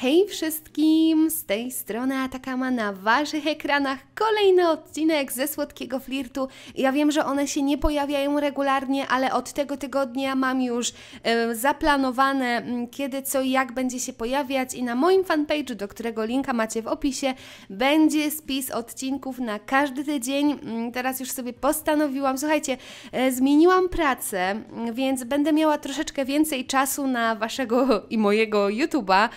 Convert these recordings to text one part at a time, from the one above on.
Hej wszystkim! Z tej strony Atakama na Waszych ekranach kolejny odcinek ze Słodkiego Flirtu. Ja wiem, że one się nie pojawiają regularnie, ale od tego tygodnia mam już zaplanowane, mm, kiedy, co i jak będzie się pojawiać i na moim fanpage'u, do którego linka macie w opisie, będzie spis odcinków na każdy tydzień. Mm, teraz już sobie postanowiłam, słuchajcie, e, zmieniłam pracę, mm, więc będę miała troszeczkę więcej czasu na Waszego i mojego YouTube'a.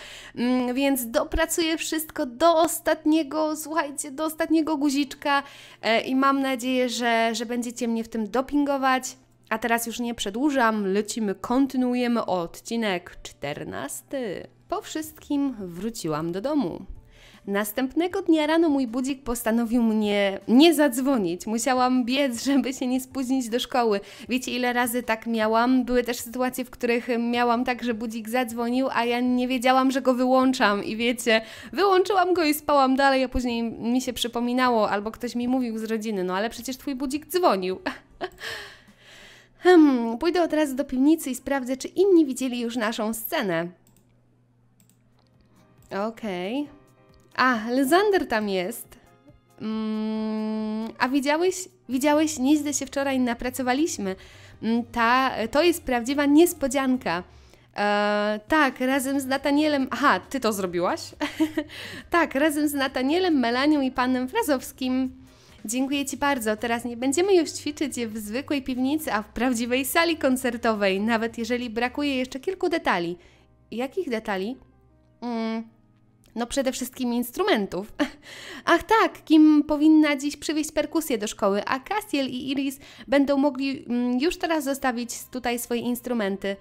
Mm, więc dopracuję wszystko do ostatniego, słuchajcie, do ostatniego guziczka e, i mam nadzieję, że, że będziecie mnie w tym dopingować. A teraz już nie przedłużam, lecimy, kontynuujemy odcinek 14. Po wszystkim wróciłam do domu. Następnego dnia rano mój budzik postanowił mnie nie zadzwonić. Musiałam biec, żeby się nie spóźnić do szkoły. Wiecie, ile razy tak miałam? Były też sytuacje, w których miałam tak, że budzik zadzwonił, a ja nie wiedziałam, że go wyłączam. I wiecie, wyłączyłam go i spałam dalej, a później mi się przypominało, albo ktoś mi mówił z rodziny, no ale przecież twój budzik dzwonił. Hmm, pójdę od razu do piwnicy i sprawdzę, czy inni widzieli już naszą scenę. Okej. Okay. A, Lysander tam jest. Mm, a widziałeś, widziałeś, nieźle się wczoraj napracowaliśmy. Mm, ta, to jest prawdziwa niespodzianka. E, tak, razem z Natanielem. Aha, ty to zrobiłaś? tak, razem z Natanielem, Melanią i panem Frazowskim. Dziękuję Ci bardzo. Teraz nie będziemy już ćwiczyć w zwykłej piwnicy, a w prawdziwej sali koncertowej, nawet jeżeli brakuje jeszcze kilku detali. Jakich detali? Mm, no przede wszystkim instrumentów. Ach tak, Kim powinna dziś przywieźć perkusję do szkoły, a Cassiel i Iris będą mogli mm, już teraz zostawić tutaj swoje instrumenty.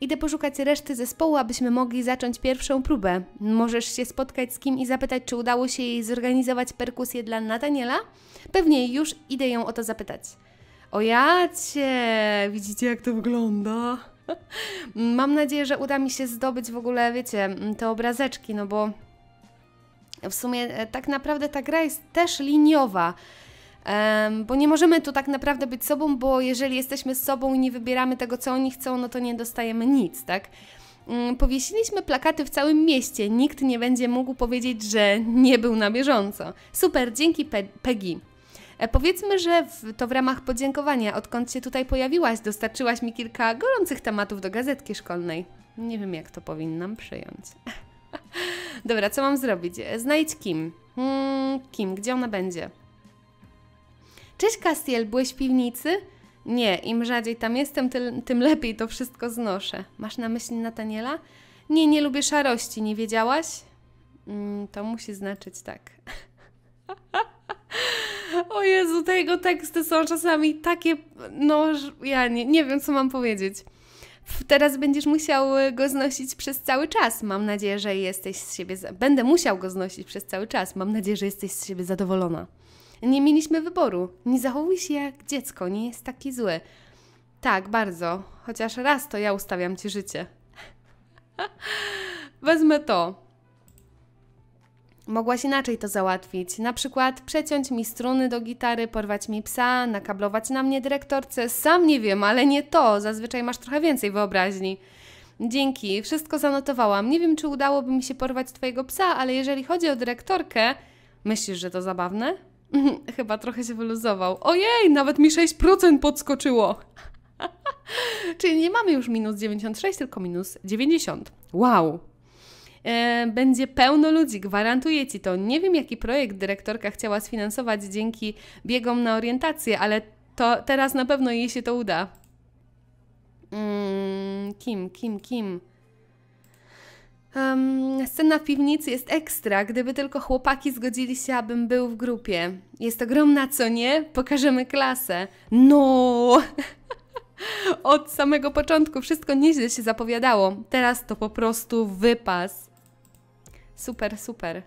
Idę poszukać reszty zespołu, abyśmy mogli zacząć pierwszą próbę. Możesz się spotkać z kim i zapytać, czy udało się jej zorganizować perkusję dla Nataniela? Pewnie już idę ją o to zapytać. O jacie! Widzicie, jak to wygląda? Mam nadzieję, że uda mi się zdobyć w ogóle, wiecie, te obrazeczki, no bo w sumie e, tak naprawdę ta gra jest też liniowa. Um, bo nie możemy tu tak naprawdę być sobą, bo jeżeli jesteśmy z sobą i nie wybieramy tego, co oni chcą, no to nie dostajemy nic, tak? Mm, powiesiliśmy plakaty w całym mieście. Nikt nie będzie mógł powiedzieć, że nie był na bieżąco. Super, dzięki Pe Peggy. E, powiedzmy, że w, to w ramach podziękowania, odkąd się tutaj pojawiłaś, dostarczyłaś mi kilka gorących tematów do gazetki szkolnej. Nie wiem, jak to powinnam przyjąć. Dobra, co mam zrobić? E, znajdź Kim. Hmm, Kim, gdzie ona będzie? Cześć Castiel, byłeś w piwnicy? Nie, im rzadziej tam jestem, tym, lepiej to wszystko znoszę. Masz na myśli Nataniela? Nie, nie lubię szarości, nie wiedziałaś? Mm, to musi znaczyć tak. o Jezu, te jego teksty są czasami takie, no ja nie, nie wiem co mam powiedzieć teraz będziesz musiał y, go znosić przez cały czas. Mam nadzieję, że jesteś z siebie. Będę musiał go znosić przez cały czas. Mam nadzieję, że jesteś z siebie zadowolona. Nie mieliśmy wyboru. Nie zachowuj się jak dziecko, nie jest taki zły. Tak, bardzo. Chociaż raz to ja ustawiam ci życie. Wezmę to. Mogłaś inaczej to załatwić, na przykład przeciąć mi struny do gitary, porwać mi psa, nakablować na mnie dyrektorce, sam nie wiem, ale nie to, zazwyczaj masz trochę więcej wyobraźni. Dzięki, wszystko zanotowałam. Nie wiem, czy udałoby mi się porwać twojego psa, ale jeżeli chodzi o dyrektorkę, myślisz, że to zabawne? Chyba trochę się wyluzował. Ojej, nawet mi 6% podskoczyło. Czyli nie mamy już minus 96, tylko minus 90. Wow, e, będzie pełno ludzi, gwarantuję Ci to. Nie wiem, jaki projekt dyrektorka chciała sfinansować dzięki biegom na orientację, ale to teraz na pewno jej się to uda. Mm, kim, kim, kim? Um, scena w piwnicy jest ekstra. Gdyby tylko chłopaki zgodzili się, abym był w grupie. Jest ogromna, co nie? Pokażemy klasę. No! Od samego początku wszystko nieźle się zapowiadało. Teraz to po prostu wypas. Super, super.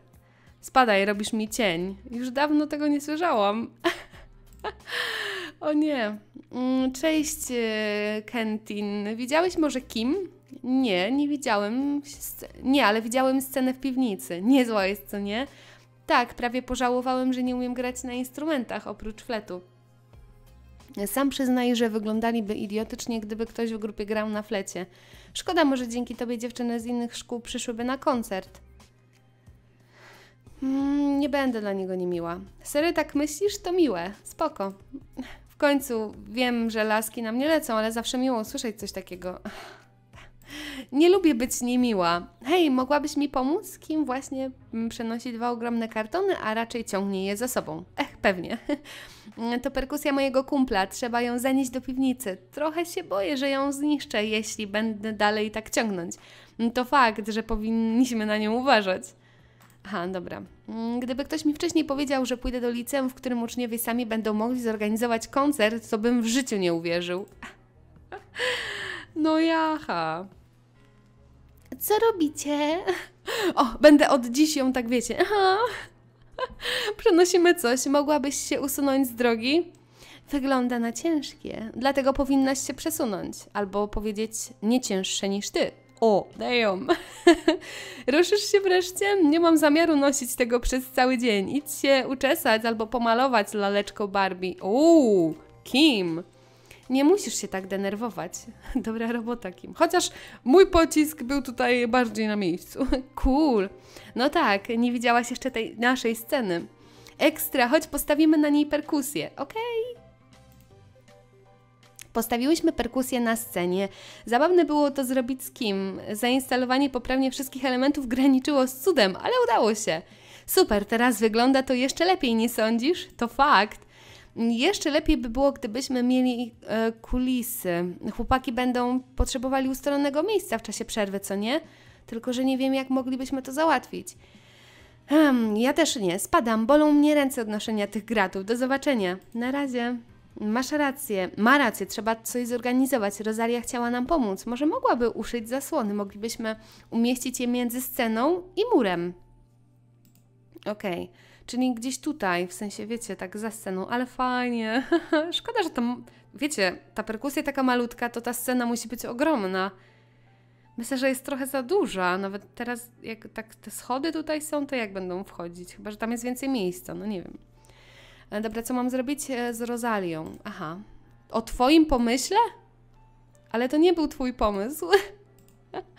Spadaj, robisz mi cień. Już dawno tego nie słyszałam. o nie. Mm, cześć, y, Kentin. Widziałeś może Kim? Nie, nie widziałem. Nie, ale widziałem scenę w piwnicy. Niezła jest, co nie? Tak, prawie pożałowałem, że nie umiem grać na instrumentach oprócz fletu. Sam przyznaję, że wyglądaliby idiotycznie, gdyby ktoś w grupie grał na flecie. Szkoda, może dzięki tobie dziewczyny z innych szkół przyszłyby na koncert. Mm, nie będę dla niego niemiła. Sery tak myślisz? To miłe. Spoko. W końcu wiem, że laski na mnie lecą, ale zawsze miło usłyszeć coś takiego. Nie lubię być niemiła. Hej, mogłabyś mi pomóc? Kim właśnie przenosi dwa ogromne kartony, a raczej ciągnie je za sobą? Ech, pewnie. To perkusja mojego kumpla, trzeba ją zanieść do piwnicy. Trochę się boję, że ją zniszczę, jeśli będę dalej tak ciągnąć. To fakt, że powinniśmy na nią uważać. Aha, dobra. Mm, gdyby ktoś mi wcześniej powiedział, że pójdę do liceum, w którym uczniowie sami będą mogli zorganizować koncert, to bym w życiu nie uwierzył. No jaha. Co robicie? O, będę od dziś ją tak wiecie. Aha. Przenosimy coś. Mogłabyś się usunąć z drogi? Wygląda na ciężkie, dlatego powinnaś się przesunąć albo powiedzieć nie cięższe niż ty. O, damn! Ruszysz się wreszcie? Nie mam zamiaru nosić tego przez cały dzień. Idź się uczesać albo pomalować laleczką Barbie. Uuu, Kim! Nie musisz się tak denerwować. Dobra robota, Kim. Chociaż mój pocisk był tutaj bardziej na miejscu. Cool. No tak, nie widziałaś jeszcze tej naszej sceny. Ekstra, choć postawimy na niej perkusję. Okej, Postawiłyśmy perkusję na scenie. Zabawne było to zrobić z kim. Zainstalowanie poprawnie wszystkich elementów graniczyło z cudem, ale udało się. Super, teraz wygląda to jeszcze lepiej, nie sądzisz? To fakt. Jeszcze lepiej by było, gdybyśmy mieli e, kulisy. Chłopaki będą potrzebowali ustalonego miejsca w czasie przerwy, co nie? Tylko, że nie wiem, jak moglibyśmy to załatwić. Hmm, ja też nie. Spadam. Bolą mnie ręce odnoszenia tych gratów. Do zobaczenia. Na razie. Masz rację, ma rację, trzeba coś zorganizować. Rosalia chciała nam pomóc. Może mogłaby uszyć zasłony, moglibyśmy umieścić je między sceną i murem. Okej, okay. czyli gdzieś tutaj, w sensie, wiecie, tak za sceną, ale fajnie. Szkoda, że tam, wiecie, ta perkusja taka malutka, to ta scena musi być ogromna. Myślę, że jest trochę za duża. Nawet teraz, jak tak te schody tutaj są, to jak będą wchodzić? Chyba, że tam jest więcej miejsca, no nie wiem. E, dobra, co mam zrobić e, z Rosalią? Aha. O twoim pomyśle? Ale to nie był twój pomysł.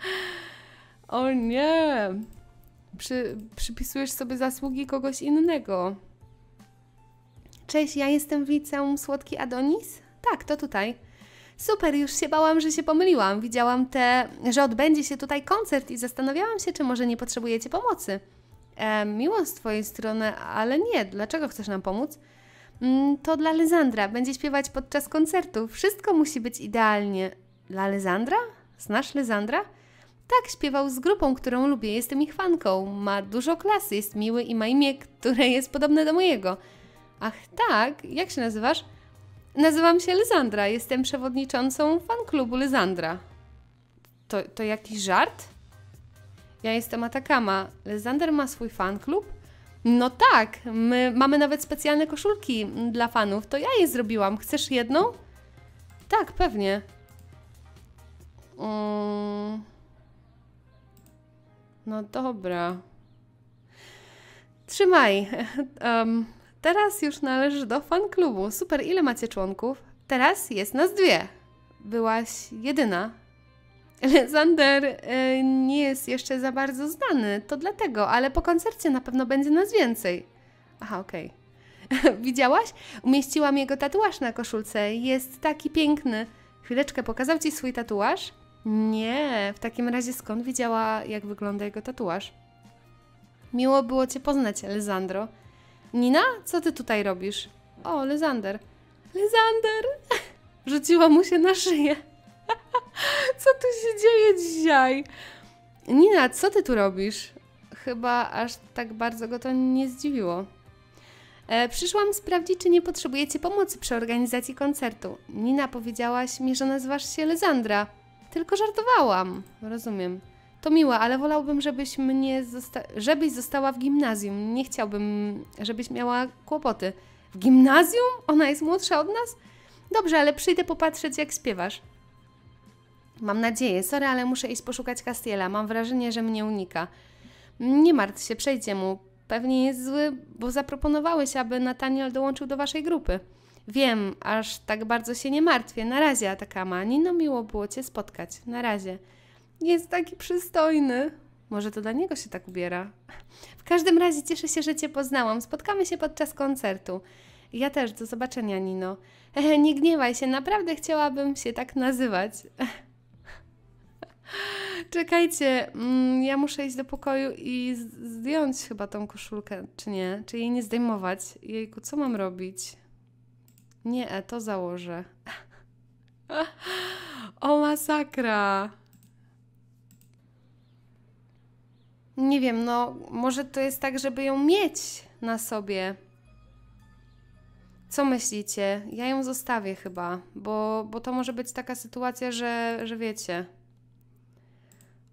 o nie. Przy, przypisujesz sobie zasługi kogoś innego. Cześć, ja jestem w liceum Słodki Adonis? Tak, to tutaj. Super, już się bałam, że się pomyliłam. Widziałam te, że odbędzie się tutaj koncert i zastanawiałam się, czy może nie potrzebujecie pomocy. E, miło z Twojej strony, ale nie, dlaczego chcesz nam pomóc? Mm, to dla Lysandra. Będzie śpiewać podczas koncertu. Wszystko musi być idealnie. Dla Lysandra? Znasz Lysandra? Tak, śpiewał z grupą, którą lubię. Jestem ich fanką. Ma dużo klasy, jest miły i ma imię, które jest podobne do mojego. Ach tak, jak się nazywasz? Nazywam się Lysandra. Jestem przewodniczącą fanklubu Lizandra. To, to jakiś żart? Ja jestem Atakama. Lezander ma swój fanklub? No tak, my mamy nawet specjalne koszulki dla fanów. To ja je zrobiłam. Chcesz jedną? Tak, pewnie. Mm. No dobra. Trzymaj. Um, teraz już należysz do fan klubu. Super, ile macie członków? Teraz jest nas dwie. Byłaś jedyna Sander y, nie jest jeszcze za bardzo znany, to dlatego, ale po koncercie na pewno będzie nas więcej. Aha, okej. Okay. Widziałaś? Umieściłam jego tatuaż na koszulce. Jest taki piękny. Chwileczkę, pokazał ci swój tatuaż? Nie, w takim razie skąd widziała, jak wygląda jego tatuaż? Miło było Cię poznać, Lezandro. Nina, co Ty tutaj robisz? O, Lezander. Lezander! Rzuciła mu się na szyję. Co tu się dzieje dzisiaj? Nina, co ty tu robisz? Chyba aż tak bardzo go to nie zdziwiło. E, przyszłam sprawdzić, czy nie potrzebujecie pomocy przy organizacji koncertu. Nina, powiedziałaś mi, że nazywasz się Lezandra. Tylko żartowałam. Rozumiem. To miłe, ale wolałbym, żebyś mnie zosta żebyś została w gimnazjum. Nie chciałbym, żebyś miała kłopoty. W gimnazjum? Ona jest młodsza od nas? Dobrze, ale przyjdę popatrzeć, jak śpiewasz. Mam nadzieję, sorry, ale muszę iść poszukać Castiela. Mam wrażenie, że mnie unika. Nie martw się, przejdzie mu. Pewnie jest zły, bo zaproponowałeś, aby Nathaniel dołączył do waszej grupy. Wiem, aż tak bardzo się nie martwię. Na razie, Atakama. Nino, miło było cię spotkać. Na razie. Jest taki przystojny. Może to dla niego się tak ubiera. W każdym razie cieszę się, że cię poznałam. Spotkamy się podczas koncertu. Ja też. Do zobaczenia, Nino. nie gniewaj się. Naprawdę chciałabym się tak nazywać. Czekajcie, mm, ja muszę iść do pokoju i zdjąć chyba tą koszulkę, czy nie? Czy jej nie zdejmować? Jejku, co mam robić? Nie, e, to założę. o masakra! Nie wiem, no może to jest tak, żeby ją mieć na sobie. Co myślicie? Ja ją zostawię chyba, bo, bo to może być taka sytuacja, że, że wiecie.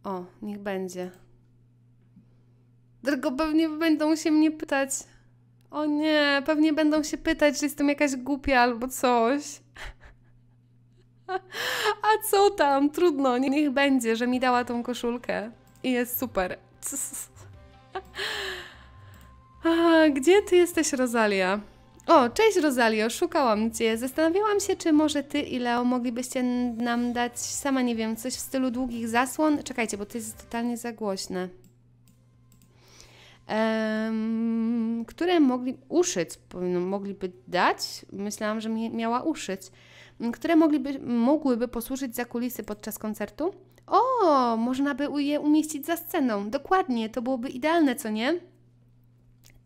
O, niech będzie. Tylko pewnie będą się mnie pytać. O nie, pewnie będą się pytać, że jestem jakaś głupia albo coś. A co tam? Trudno, niech będzie, że mi dała tą koszulkę. I jest super. Gdzie ty jesteś, Rosalia? O, cześć Rosalio, szukałam Cię. Zastanawiałam się, czy może Ty i Leo moglibyście nam dać, sama nie wiem, coś w stylu długich zasłon. Czekajcie, bo to jest totalnie za głośne. Um, które mogli uszyć, powinno, mogliby dać. Myślałam, że miała uszyć. Które mogliby, mogłyby posłużyć za kulisy podczas koncertu. O, można by je umieścić za sceną. Dokładnie, to byłoby idealne, co nie?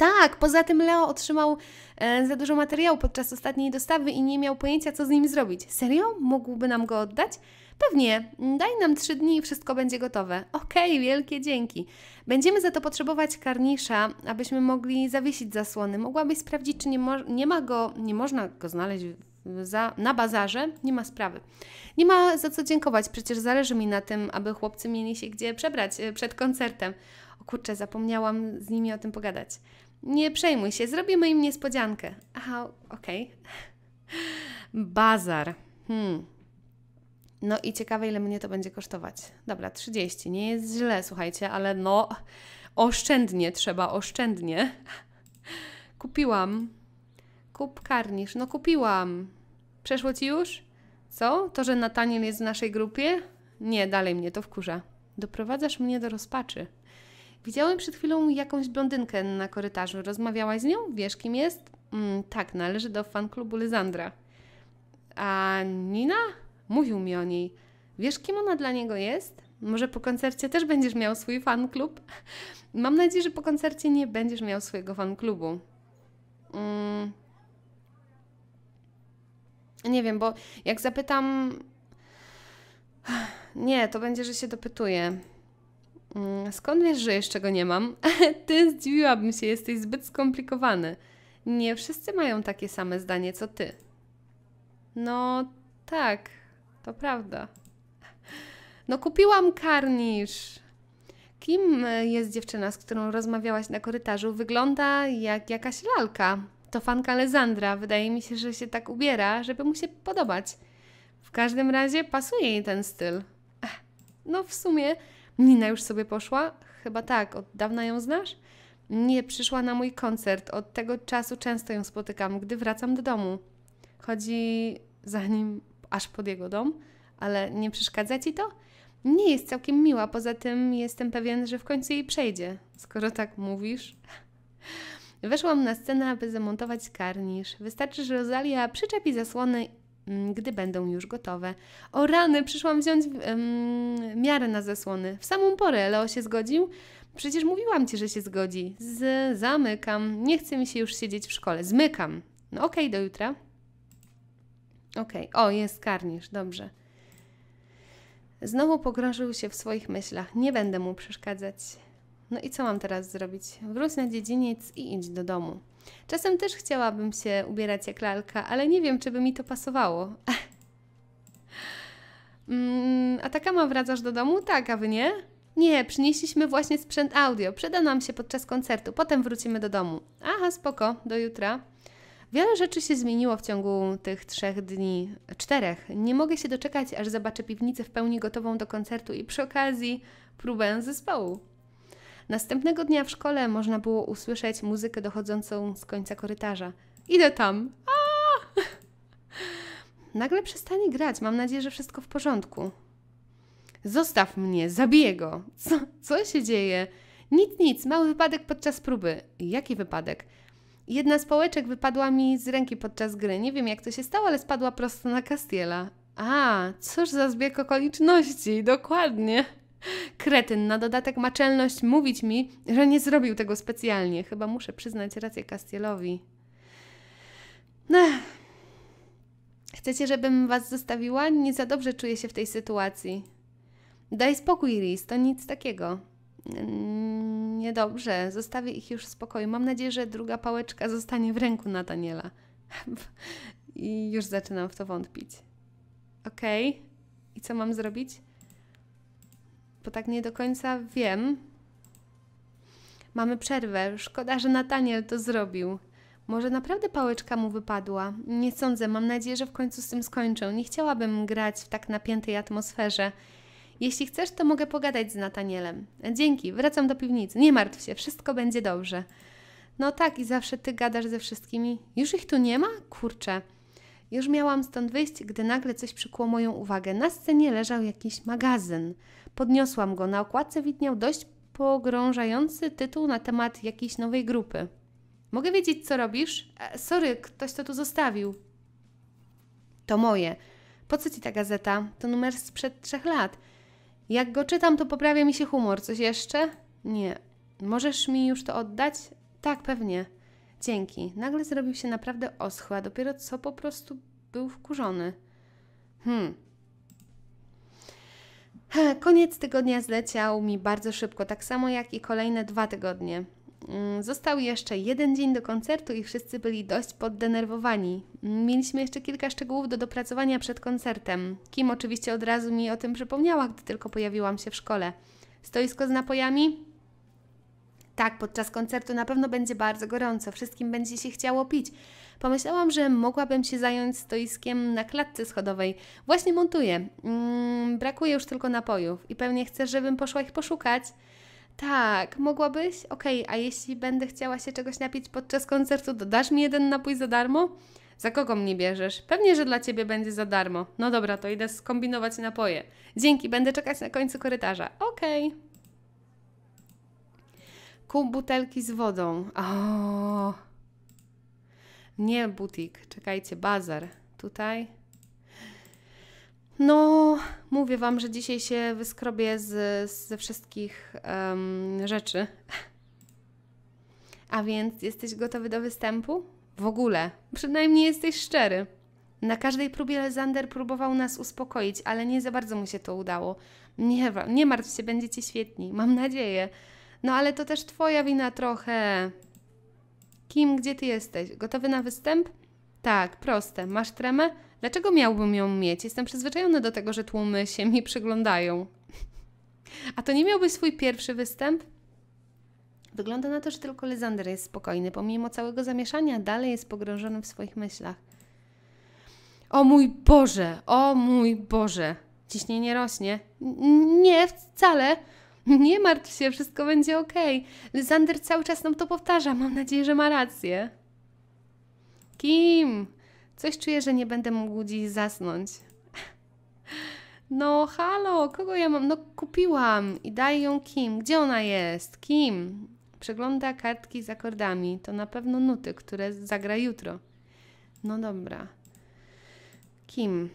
Tak, poza tym Leo otrzymał e, za dużo materiału podczas ostatniej dostawy i nie miał pojęcia, co z nim zrobić. Serio? Mógłby nam go oddać? Pewnie, daj nam trzy dni i wszystko będzie gotowe. Okej, okay, wielkie dzięki. Będziemy za to potrzebować karnisza, abyśmy mogli zawiesić zasłony. Mogłabyś sprawdzić, czy nie, mo nie ma go, nie można go znaleźć za, na bazarze, nie ma sprawy. Nie ma za co dziękować, przecież zależy mi na tym, aby chłopcy mieli się gdzie przebrać e, przed koncertem. O kurczę, zapomniałam z nimi o tym pogadać. Nie przejmuj się, zrobimy im niespodziankę. Aha, okej. Okay. Bazar. Hmm. No i ciekawe, ile mnie to będzie kosztować. Dobra, 30. Nie jest źle, słuchajcie, ale no oszczędnie trzeba, oszczędnie. Kupiłam. Kup karnisz. No kupiłam. Przeszło Ci już? Co? To, że Nataniel jest w naszej grupie? Nie, dalej mnie to wkurza. Doprowadzasz mnie do rozpaczy. Widziałem przed chwilą jakąś blondynkę na korytarzu. Rozmawiałaś z nią? Wiesz, kim jest? Mm, tak, należy do fanklubu Lyzandra. A Nina? Mówił mi o niej. Wiesz, kim ona dla niego jest? Może po koncercie też będziesz miał swój fanklub? Mam nadzieję, że po koncercie nie będziesz miał swojego fanklubu. Mm. Nie wiem, bo jak zapytam... Nie, to będzie, że się dopytuję. Mm, skąd wiesz, że jeszcze go nie mam? ty zdziwiłabym się, jesteś zbyt skomplikowany. Nie wszyscy mają takie same zdanie co ty. No tak, to prawda. No kupiłam karnisz. Kim e, jest dziewczyna, z którą rozmawiałaś na korytarzu? Wygląda jak jakaś lalka. To fanka Lezandra. Wydaje mi się, że się tak ubiera, żeby mu się podobać. W każdym razie pasuje jej ten styl. No w sumie Nina już sobie poszła? Chyba tak, od dawna ją znasz? Nie, przyszła na mój koncert. Od tego czasu często ją spotykam, gdy wracam do domu. Chodzi za nim aż pod jego dom, ale nie przeszkadza ci to? Nie jest całkiem miła, poza tym jestem pewien, że w końcu jej przejdzie, skoro tak mówisz. Weszłam na scenę, aby zamontować karnisz. Wystarczy, że Rosalia przyczepi zasłony Mm, gdy będą już gotowe. O rany, przyszłam wziąć um, miarę na zasłony. W samą porę Leo się zgodził. Przecież mówiłam ci, że się zgodzi. Z zamykam. Nie chce mi się już siedzieć w szkole. Zmykam. No okej, okay, do jutra. Okej. Okay. O, jest karnisz. Dobrze. Znowu pogrążył się w swoich myślach. Nie będę mu przeszkadzać. No i co mam teraz zrobić? Wróć na dziedziniec i idź do domu. Czasem też chciałabym się ubierać jak lalka, ale nie wiem, czy by mi to pasowało. mm, a taka ma wracasz do domu? Tak, a wy nie? Nie, przynieśliśmy właśnie sprzęt audio. Przyda nam się podczas koncertu, potem wrócimy do domu. Aha, spoko, do jutra. Wiele rzeczy się zmieniło w ciągu tych trzech dni, czterech. Nie mogę się doczekać, aż zobaczę piwnicę w pełni gotową do koncertu i przy okazji próbę zespołu. Następnego dnia w szkole można było usłyszeć muzykę dochodzącą z końca korytarza. Idę tam! Aaaa! Nagle przestanie grać. Mam nadzieję, że wszystko w porządku. Zostaw mnie, zabiję go. Co, co się dzieje? Nic, nic, mały wypadek podczas próby. Jaki wypadek? Jedna z połeczek wypadła mi z ręki podczas gry. Nie wiem jak to się stało, ale spadła prosto na Castiela. A, cóż za zbieg okoliczności, dokładnie. Kretyn na dodatek ma czelność mówić mi, że nie zrobił tego specjalnie. Chyba muszę przyznać rację Castielowi. No, Chcecie, żebym was zostawiła? Nie za dobrze czuję się w tej sytuacji. Daj spokój, Riz, to nic takiego. Mm, niedobrze, zostawię ich już w spokoju. Mam nadzieję, że druga pałeczka zostanie w ręku Nataniela. I już zaczynam w to wątpić. Okej, okay. i co mam zrobić? bo tak nie do końca wiem. Mamy przerwę. Szkoda, że Nataniel to zrobił. Może naprawdę pałeczka mu wypadła? Nie sądzę, mam nadzieję, że w końcu z tym skończę. Nie chciałabym grać w tak napiętej atmosferze. Jeśli chcesz, to mogę pogadać z Natanielem. Dzięki, wracam do piwnicy. Nie martw się, wszystko będzie dobrze. No tak, i zawsze ty gadasz ze wszystkimi. Już ich tu nie ma? Kurczę. Już miałam stąd wyjść, gdy nagle coś przykło moją uwagę. Na scenie leżał jakiś magazyn. Podniosłam go. Na okładce widniał dość pogrążający tytuł na temat jakiejś nowej grupy. Mogę wiedzieć, co robisz? E, sorry, ktoś to tu zostawił. To moje. Po co ci ta gazeta? To numer sprzed trzech lat. Jak go czytam, to poprawia mi się humor. Coś jeszcze? Nie. Możesz mi już to oddać? Tak, pewnie. Dzięki. Nagle zrobił się naprawdę oschła, dopiero co po prostu był wkurzony. Hmm, Koniec tygodnia zleciał mi bardzo szybko, tak samo jak i kolejne dwa tygodnie. Mm, został jeszcze jeden dzień do koncertu i wszyscy byli dość poddenerwowani. Mieliśmy jeszcze kilka szczegółów do dopracowania przed koncertem. Kim oczywiście od razu mi o tym przypomniała, gdy tylko pojawiłam się w szkole. Stoisko z napojami? tak, podczas koncertu na pewno będzie bardzo gorąco, wszystkim będzie się chciało pić. Pomyślałam, że mogłabym się zająć stoiskiem na klatce schodowej. Właśnie montuję. Mm, brakuje już tylko napojów i pewnie chcesz, żebym poszła ich poszukać. Tak, mogłabyś? Okej, okay, a jeśli będę chciała się czegoś napić podczas koncertu, dodasz mi jeden napój za darmo? Za kogo mnie bierzesz? Pewnie, że dla ciebie będzie za darmo. No dobra, to idę skombinować napoje. Dzięki, będę czekać na końcu korytarza. Okej. Okay. Kup butelki z wodą. O! Nie butik, czekajcie, bazar. Tutaj. No, mówię Wam, że dzisiaj się wyskrobię z, ze wszystkich um, rzeczy. A więc jesteś gotowy do występu? W ogóle. Przynajmniej jesteś szczery. Na każdej próbie Lezander próbował nas uspokoić, ale nie za bardzo mu się to udało. Nie, nie martw się, będziecie świetni. Mam nadzieję. No ale to też twoja wina trochę. Kim, gdzie ty jesteś? Gotowy na występ? Tak, proste. Masz tremę? Dlaczego miałbym ją mieć? Jestem przyzwyczajony do tego, że tłumy się mi przyglądają. A to nie miałbyś swój pierwszy występ? Wygląda na to, że tylko Lysander jest spokojny. Pomimo całego zamieszania, dalej jest pogrążony w swoich myślach. O mój Boże! O mój Boże! Ciśnienie rośnie. N nie, wcale. Nie martw się, wszystko będzie ok. Lysander cały czas nam to powtarza. Mam nadzieję, że ma rację. Kim? Coś czuję, że nie będę mógł dziś zasnąć. No, halo, kogo ja mam? No, kupiłam i daję ją Kim. Gdzie ona jest? Kim? Przegląda kartki z akordami. To na pewno nuty, które zagra jutro. No dobra. Kim?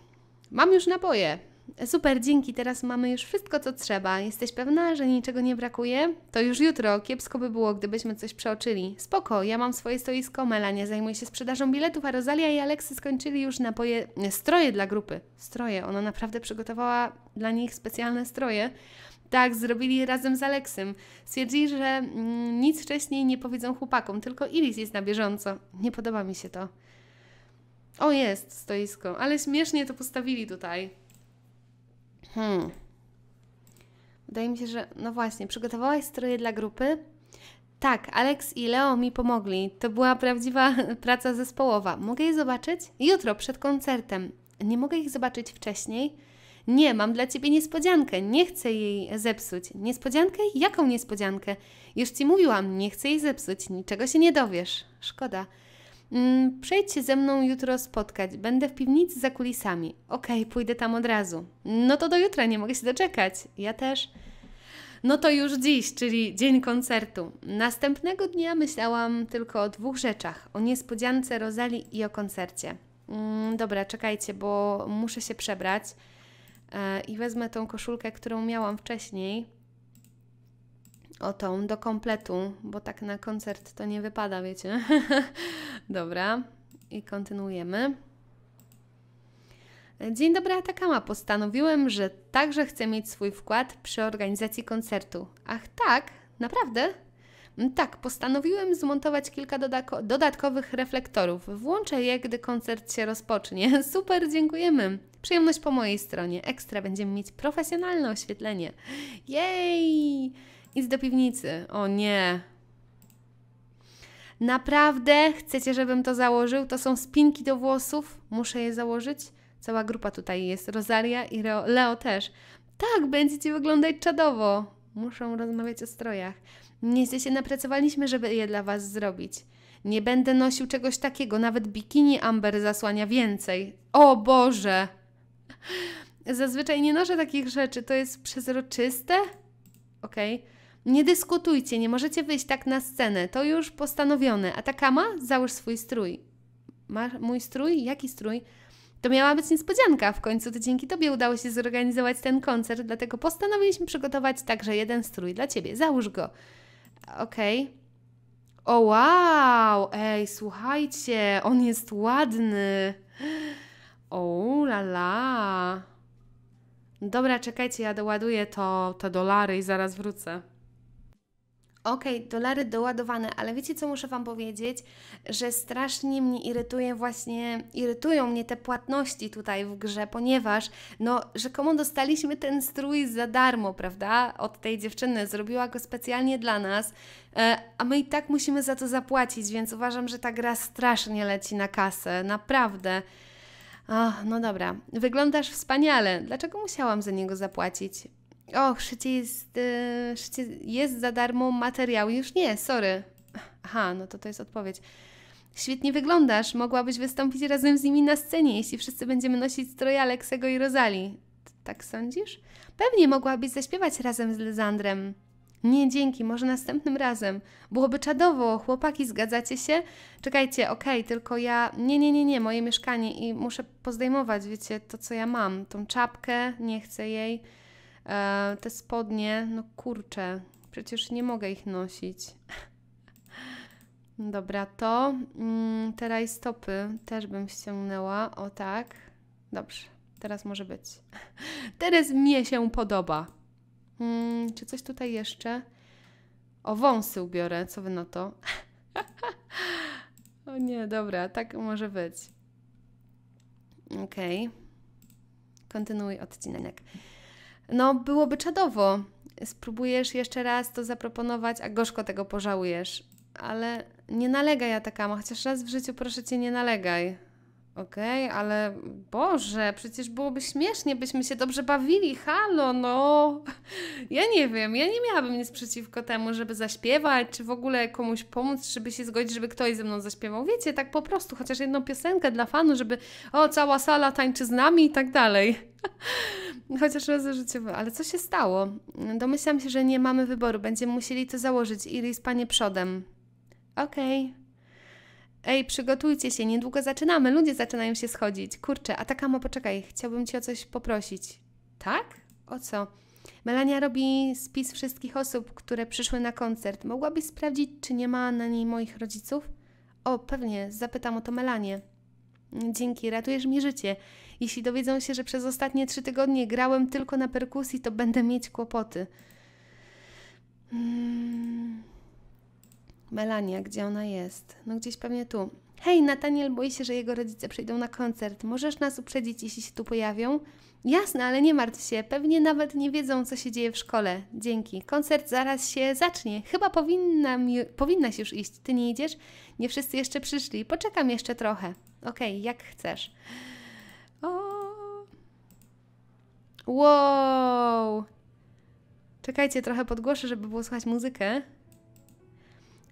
Mam już naboje. Super, dzięki, teraz mamy już wszystko, co trzeba. Jesteś pewna, że niczego nie brakuje? To już jutro, kiepsko by było, gdybyśmy coś przeoczyli. Spoko, ja mam swoje stoisko, Melania zajmuje się sprzedażą biletów, a Rosalia i Aleksy skończyli już napoje, nie, stroje dla grupy. Stroje, ona naprawdę przygotowała dla nich specjalne stroje. Tak, zrobili razem z Aleksym. Stwierdzili, że mm, nic wcześniej nie powiedzą chłopakom, tylko Iris jest na bieżąco. Nie podoba mi się to. O, jest stoisko, ale śmiesznie to postawili tutaj. Hmm. Wydaje mi się, że. No właśnie, przygotowałaś stroje dla grupy? Tak, Alex i Leo mi pomogli. To była prawdziwa praca zespołowa. Mogę je zobaczyć? Jutro, przed koncertem. Nie mogę ich zobaczyć wcześniej? Nie, mam dla ciebie niespodziankę. Nie chcę jej zepsuć. Niespodziankę? Jaką niespodziankę? Już ci mówiłam, nie chcę jej zepsuć. Niczego się nie dowiesz. Szkoda. Mm, Przejdźcie przejdź się ze mną jutro spotkać. Będę w piwnicy za kulisami. Okej, okay, pójdę tam od razu. No to do jutra, nie mogę się doczekać. Ja też. No to już dziś, czyli dzień koncertu. Następnego dnia myślałam tylko o dwóch rzeczach: o niespodziance Rozali i o koncercie. Mm, dobra, czekajcie, bo muszę się przebrać. E, I wezmę tą koszulkę, którą miałam wcześniej o tą do kompletu, bo tak na koncert to nie wypada, wiecie. Dobra, i kontynuujemy. Dzień dobry, Atakama. Postanowiłem, że także chcę mieć swój wkład przy organizacji koncertu. Ach tak, naprawdę? Mm, tak, postanowiłem zmontować kilka dodatkowych reflektorów. Włączę je, gdy koncert się rozpocznie. Super, dziękujemy. Przyjemność po mojej stronie. Ekstra, będziemy mieć profesjonalne oświetlenie. Jej! Idź do piwnicy. O nie. Naprawdę chcecie, żebym to założył? To są spinki do włosów. Muszę je założyć. Cała grupa tutaj jest. Rosalia i Leo, Leo też. Tak, będziecie wyglądać czadowo. Muszą rozmawiać o strojach. Nieźle się napracowaliśmy, żeby je dla Was zrobić. Nie będę nosił czegoś takiego. Nawet bikini Amber zasłania więcej. O Boże! Zazwyczaj nie noszę takich rzeczy. To jest przezroczyste? Okej. Okay. Nie dyskutujcie, nie możecie wyjść tak na scenę, to już postanowione. A ta kama? Załóż swój strój. Masz mój strój? Jaki strój? To miała być niespodzianka. W końcu to dzięki Tobie udało się zorganizować ten koncert, dlatego postanowiliśmy przygotować także jeden strój dla Ciebie. Załóż go. Okej. Okay. O wow! Ej, słuchajcie, on jest ładny. O la la. Dobra, czekajcie, ja doładuję to, te dolary i zaraz wrócę. Okej, okay, dolary doładowane, ale wiecie co muszę Wam powiedzieć? Że strasznie mnie irytuje właśnie, irytują mnie te płatności tutaj w grze, ponieważ no rzekomo dostaliśmy ten strój za darmo, prawda? Od tej dziewczyny, zrobiła go specjalnie dla nas, e, a my i tak musimy za to zapłacić, więc uważam, że ta gra strasznie leci na kasę, naprawdę. no dobra, wyglądasz wspaniale. Dlaczego musiałam za niego zapłacić? Och, szycie jest, yy, szycie jest za darmo materiał. Już nie, sorry. Aha, no to to jest odpowiedź. Świetnie wyglądasz. Mogłabyś wystąpić razem z nimi na scenie, jeśli wszyscy będziemy nosić stroje Aleksego i Rozali. Tak sądzisz? Pewnie mogłabyś zaśpiewać razem z Lezandrem. Nie, dzięki, może następnym razem. Byłoby czadowo, chłopaki, zgadzacie się? Czekajcie, okej, okay, tylko ja. Nie, nie, nie, nie, moje mieszkanie i muszę pozdejmować, wiecie, to co ja mam. Tą czapkę, nie chcę jej. E, te spodnie, no kurczę, przecież nie mogę ich nosić. Dobra, to mm, te rajstopy też bym ściągnęła. O tak. Dobrze, teraz może być. Teraz mnie się podoba. Mm, czy coś tutaj jeszcze? O, wąsy ubiorę, co wy na to? o nie, dobra, tak może być. Okej. Okay. Kontynuuj odcinek no byłoby czadowo. Spróbujesz jeszcze raz to zaproponować, a gorzko tego pożałujesz. Ale nie nalegaj, Atakama, chociaż raz w życiu proszę Cię nie nalegaj. Okej, okay, ale Boże, przecież byłoby śmiesznie, byśmy się dobrze bawili. Halo, no. Ja nie wiem, ja nie miałabym nic przeciwko temu, żeby zaśpiewać, czy w ogóle komuś pomóc, żeby się zgodzić, żeby ktoś ze mną zaśpiewał. Wiecie, tak po prostu, chociaż jedną piosenkę dla fanu, żeby o, cała sala tańczy z nami i tak dalej. Chociaż razy Ale co się stało? Domyślam się, że nie mamy wyboru. Będziemy musieli to założyć. Iris, panie przodem. Okej. Okay. Ej, przygotujcie się, niedługo zaczynamy, ludzie zaczynają się schodzić. Kurczę, a taka ma, poczekaj, chciałbym cię o coś poprosić. Tak? O co? Melania robi spis wszystkich osób, które przyszły na koncert. Mogłabyś sprawdzić, czy nie ma na niej moich rodziców? O, pewnie, zapytam o to Melanie. Dzięki, ratujesz mi życie. Jeśli dowiedzą się, że przez ostatnie trzy tygodnie grałem tylko na perkusji, to będę mieć kłopoty. Hmm. Melania, gdzie ona jest? No gdzieś pewnie tu. Hej, Nataniel boi się, że jego rodzice przyjdą na koncert. Możesz nas uprzedzić, jeśli się tu pojawią? Jasne, ale nie martw się. Pewnie nawet nie wiedzą, co się dzieje w szkole. Dzięki. Koncert zaraz się zacznie. Chyba powinnaś już iść. Ty nie idziesz? Nie wszyscy jeszcze przyszli. Poczekam jeszcze trochę. Okej, okay, jak chcesz. O. Wow! Czekajcie, trochę podgłoszę, żeby było słychać muzykę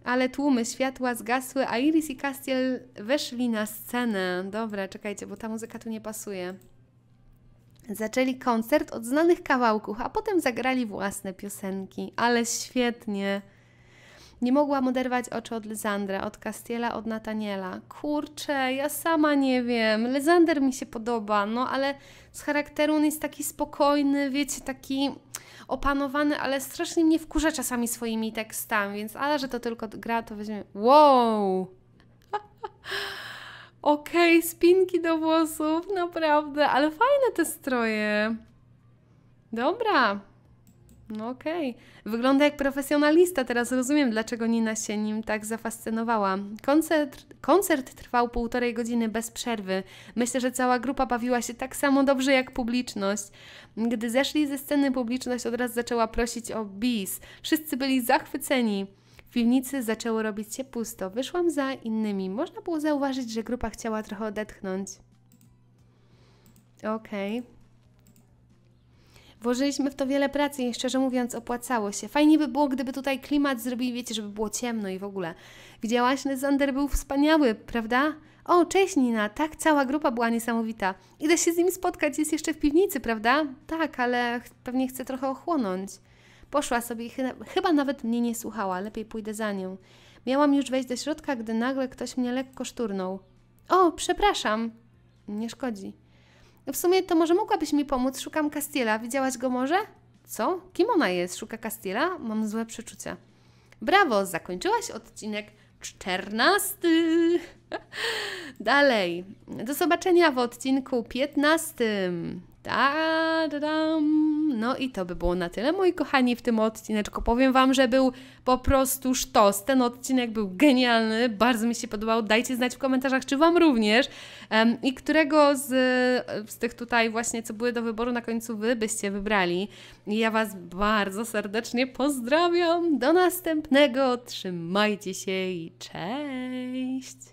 ale tłumy światła zgasły, a Iris i Castiel weszli na scenę. Dobra, czekajcie, bo ta muzyka tu nie pasuje. Zaczęli koncert od znanych kawałków, a potem zagrali własne piosenki. Ale świetnie. Nie mogłam oderwać oczu od Lizandra, od Castiela, od Nataniela. Kurczę, ja sama nie wiem. Lysander mi się podoba, no ale z charakteru on jest taki spokojny, wiecie, taki opanowany, ale strasznie mnie wkurza czasami swoimi tekstami, więc ale, że to tylko gra, to weźmie... Wow! Okej, okay, spinki do włosów, naprawdę, ale fajne te stroje. Dobra, no okej. Okay. Wygląda jak profesjonalista, teraz rozumiem, dlaczego Nina się nim tak zafascynowała. Koncert, koncert trwał półtorej godziny bez przerwy. Myślę, że cała grupa bawiła się tak samo dobrze jak publiczność. Gdy zeszli ze sceny, publiczność od razu zaczęła prosić o bis. Wszyscy byli zachwyceni. W piwnicy zaczęło robić się pusto. Wyszłam za innymi. Można było zauważyć, że grupa chciała trochę odetchnąć. Okej. Okay. Włożyliśmy w to wiele pracy i szczerze mówiąc opłacało się. Fajnie by było, gdyby tutaj klimat zrobili, wiecie, żeby było ciemno i w ogóle. Widziałaś, Nezander był wspaniały, prawda? O, cześć Nina, tak, cała grupa była niesamowita. Idę się z nim spotkać, jest jeszcze w piwnicy, prawda? Tak, ale pewnie chce trochę ochłonąć. Poszła sobie i chyba nawet mnie nie słuchała, lepiej pójdę za nią. Miałam już wejść do środka, gdy nagle ktoś mnie lekko szturnął. O, przepraszam. Nie szkodzi. No w sumie to może mogłabyś mi pomóc, szukam Castiela. Widziałaś go może? Co? Kim ona jest? Szuka Castiela? Mam złe przeczucia. Brawo, zakończyłaś odcinek czternasty. Dalej. Do zobaczenia w odcinku piętnastym da -da da No i to by było na tyle, moi kochani, w tym odcineczku. Powiem Wam, że był po prostu sztos. Ten odcinek był genialny, bardzo mi się podobał. Dajcie znać w komentarzach, czy Wam również. Um, I którego z, z tych tutaj właśnie, co były do wyboru na końcu Wy byście wybrali. I ja Was bardzo serdecznie pozdrawiam. Do następnego. Trzymajcie się i cześć!